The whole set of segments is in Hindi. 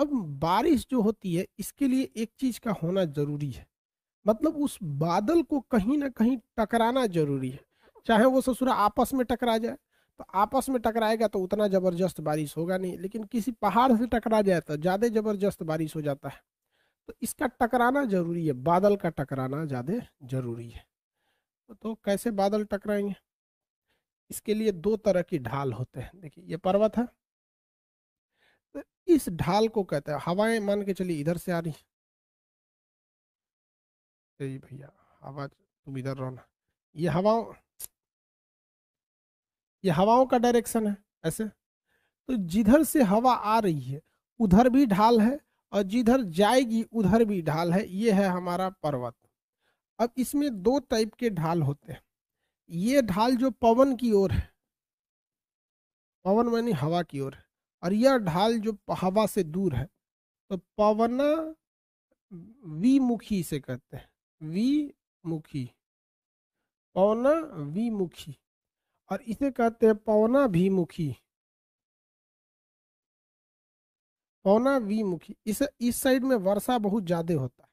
अब बारिश जो होती है इसके लिए एक चीज का होना जरूरी है मतलब उस बादल को कहीं ना कहीं टकराना जरूरी है चाहे वो ससुरा आपस में टकरा जाए तो आपस में टकराएगा तो उतना ज़बरदस्त बारिश होगा नहीं लेकिन किसी पहाड़ से टकरा जाए तो ज़्यादा ज़बरदस्त बारिश हो जाता है तो इसका टकराना जरूरी है बादल का टकराना ज़्यादा जरूरी है तो कैसे बादल टकराएंगे इसके लिए दो तरह की ढाल होते हैं देखिए ये पर्वत है इस ढाल को कहते हैं हवाएं मान के चलिए इधर से आ रही है तो भैया हवा तुम इधर रहो ना ये हवाओं ये हवाओं का डायरेक्शन है ऐसे तो जिधर से हवा आ रही है उधर भी ढाल है और जिधर जाएगी उधर भी ढाल है ये है हमारा पर्वत अब इसमें दो टाइप के ढाल होते हैं ये ढाल जो पवन की ओर है पवन मानी हवा की ओर है और यह ढाल जो हवा से दूर है तो पवना विमुखी से कहते हैं विमुखी पवना विमुखी और इसे कहते हैं पवना भीमुखी पौना विमुखी इस इस साइड में वर्षा बहुत ज्यादा होता है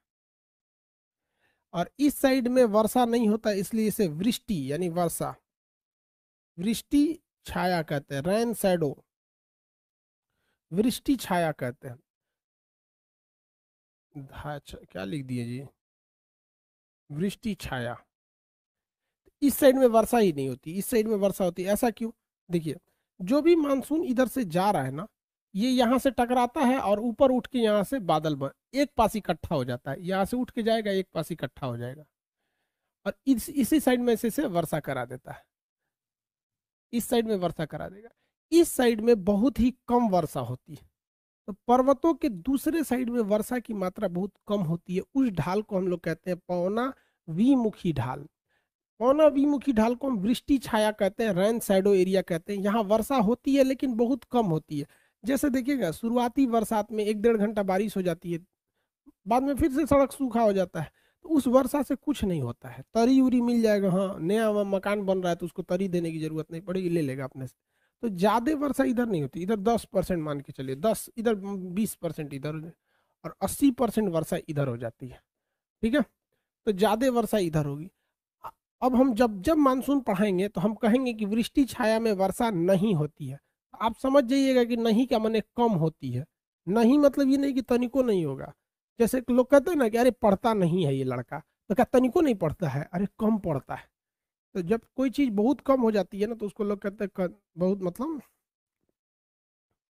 और इस साइड में वर्षा नहीं होता इसलिए इसे वृष्टि यानी वर्षा वृष्टि छाया कहते हैं रैन सैडो वृष्टि छाया कहते हैं हाँ, अच्छा, क्या लिख दिए जी वृष्टि छाया इस साइड में वर्षा ही नहीं होती इस साइड में वर्षा होती ऐसा क्यों देखिए जो भी मानसून इधर से जा रहा है ना ये यहाँ से टकराता है और ऊपर उठ के यहाँ से बादल बन एक पास इकट्ठा हो जाता है यहाँ से उठ के जाएगा एक पास इकट्ठा हो जाएगा और इस इसी साइड में से, से वर्षा करा देता है इस साइड में वर्षा करा देगा इस साइड में बहुत ही कम वर्षा होती है तो पर्वतों के दूसरे साइड में वर्षा की मात्रा बहुत कम होती है उस ढाल को हम लोग कहते हैं पौना विमुखी ढाल पौना विमुखी ढाल को हम वृष्टि छाया कहते हैं रैन साइडो एरिया कहते हैं यहाँ वर्षा होती है लेकिन बहुत कम होती है जैसे देखिएगा शुरुआती बरसात में एक डेढ़ घंटा बारिश हो जाती है बाद में फिर से सड़क सूखा हो जाता है तो उस वर्षा से कुछ नहीं होता है तरी उरी मिल जाएगा हाँ नया मकान बन रहा है तो उसको तरी देने की जरूरत नहीं पड़ेगी ले लेगा अपने से तो ज़्यादा वर्षा इधर नहीं होती इधर दस परसेंट मान के चलिए दस इधर बीस परसेंट इधर और अस्सी परसेंट वर्षा इधर हो जाती है ठीक है तो ज़्यादा वर्षा इधर होगी अब हम जब जब मानसून पढ़ाएंगे तो हम कहेंगे कि वृष्टि छाया में वर्षा नहीं होती है आप समझ जाइएगा कि नहीं क्या मैंने कम होती है नहीं मतलब ये नहीं कि तनिको नहीं होगा जैसे लोग कहते हैं ना कि अरे पढ़ता नहीं है ये लड़का तो क्या तनिको नहीं पढ़ता है अरे कम पढ़ता है तो जब कोई चीज़ बहुत कम हो जाती है ना तो उसको लोग कहते हैं बहुत मतलब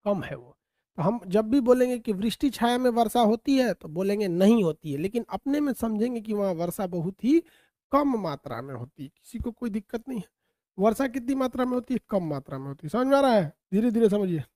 कम है वो तो हम जब भी बोलेंगे कि वृष्टि छाया में वर्षा होती है तो बोलेंगे नहीं होती है लेकिन अपने में समझेंगे कि वहाँ वर्षा बहुत ही कम मात्रा में होती है किसी को कोई दिक्कत नहीं है वर्षा कितनी मात्रा में होती है कम मात्रा में होती है समझ में आ रहा है धीरे धीरे समझिए